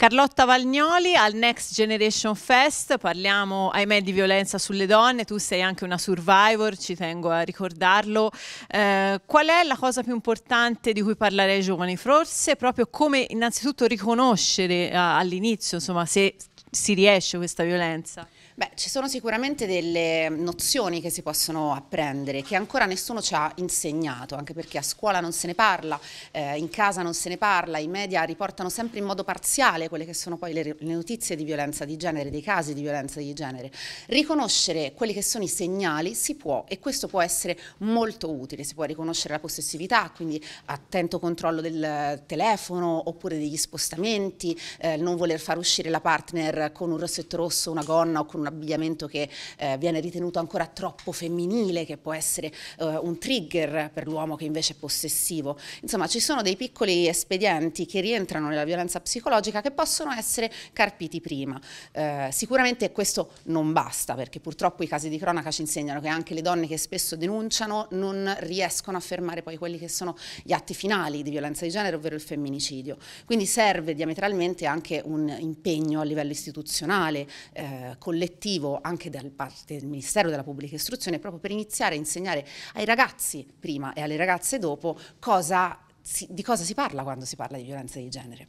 Carlotta Vagnoli al Next Generation Fest, parliamo ahimè di violenza sulle donne, tu sei anche una survivor, ci tengo a ricordarlo. Eh, qual è la cosa più importante di cui parlare ai giovani? Forse proprio come innanzitutto riconoscere eh, all'inizio, insomma, se si riesce questa violenza. Beh, ci sono sicuramente delle nozioni che si possono apprendere, che ancora nessuno ci ha insegnato, anche perché a scuola non se ne parla, eh, in casa non se ne parla, i media riportano sempre in modo parziale quelle che sono poi le, le, notizie di violenza di genere, dei casi di violenza di genere. Riconoscere quelli che sono i segnali si può e questo può essere molto utile, si può riconoscere la possessività, quindi attento controllo del telefono oppure degli spostamenti, eh, non voler far uscire la partner con un rossetto rosso, una gonna o con una abbigliamento che eh, viene ritenuto ancora troppo femminile, che può essere eh, un trigger per l'uomo che invece è possessivo. Insomma, ci sono dei piccoli espedienti che rientrano nella violenza psicologica che possono essere carpiti prima. Eh, sicuramente questo non basta, perché purtroppo i casi di cronaca ci insegnano che anche le donne che spesso denunciano non riescono a fermare poi quelli che sono gli atti finali di violenza di genere, ovvero il femminicidio. Quindi serve diametralmente anche un impegno a livello istituzionale, eh, collettivo, direttivo anche da parte del Ministero della Pubblica Istruzione proprio per iniziare a insegnare ai ragazzi prima e alle ragazze dopo cosa di cosa si parla quando si parla di violenza di genere.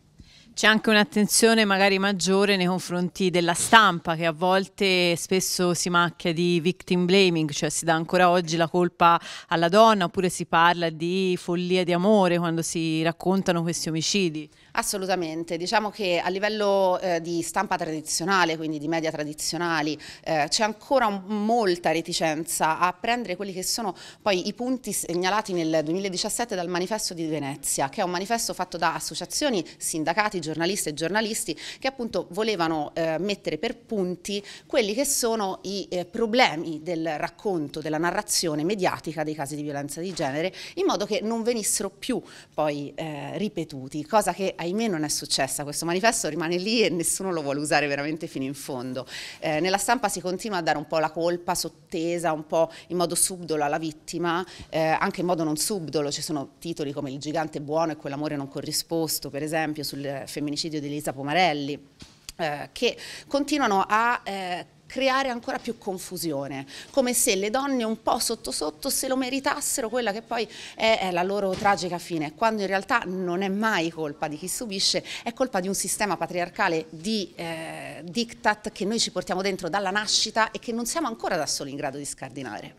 C'è anche un'attenzione magari maggiore nei confronti della stampa che a volte spesso si macchia di victim blaming, cioè si dà ancora oggi la colpa alla donna oppure si parla di follia di amore quando si raccontano questi omicidi. Assolutamente, diciamo che a livello eh, di stampa tradizionale, quindi di media tradizionali, eh, c'è ancora molta reticenza a prendere quelli che sono poi i punti segnalati nel 2017 dal manifesto di Venezia, che è un manifesto fatto da associazioni, sindacati, giornaliste e giornalisti che appunto volevano eh, mettere per punti quelli che sono i eh, problemi del racconto, della narrazione mediatica dei casi di violenza di genere, in modo che non venissero più poi eh, ripetuti, cosa che ahimè non è successa, questo manifesto rimane lì e nessuno lo vuole usare veramente fino in fondo. Eh, nella stampa si continua a dare un po' la colpa sottesa, un po' in modo subdolo alla vittima, eh, anche in modo non subdolo, ci sono titoli come Il gigante buono e quell'amore non corrisposto, per esempio, sul eh, femminicidio di Elisa Pomarelli, eh, che continuano a... Eh, creare ancora più confusione, come se le donne un po' sotto sotto se lo meritassero quella che poi è, la loro tragica fine, quando in realtà non è mai colpa di chi subisce, è colpa di un sistema patriarcale di eh, diktat che noi ci portiamo dentro dalla nascita e che non siamo ancora da soli in grado di scardinare.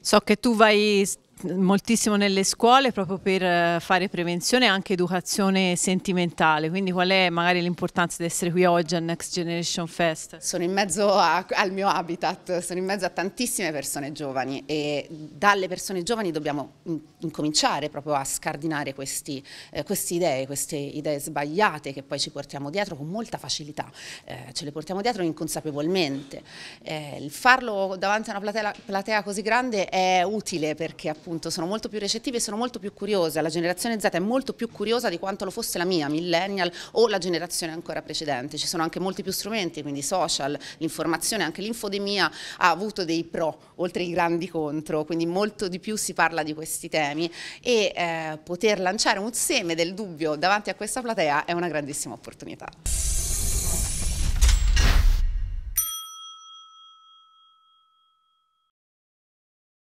So che tu vai moltissimo nelle scuole proprio per eh, fare prevenzione e anche educazione sentimentale, quindi qual è magari l'importanza di essere qui oggi al Next Generation Fest? Sono in mezzo a, al mio habitat, sono in mezzo a tantissime persone giovani e dalle persone giovani dobbiamo incominciare proprio a scardinare questi, eh, queste idee, queste idee sbagliate che poi ci portiamo dietro con molta facilità, eh, ce le portiamo dietro inconsapevolmente. Eh, farlo davanti a una platea, platea così grande è utile perché appunto appunto sono molto più recettive e sono molto più curiose. La generazione Z è molto più curiosa di quanto lo fosse la mia, millennial o la generazione ancora precedente. Ci sono anche molti più strumenti, quindi social, l'informazione, anche l'infodemia ha avuto dei pro oltre i grandi contro, quindi molto di più si parla di questi temi e eh, poter lanciare un seme del dubbio davanti a questa platea è una grandissima opportunità.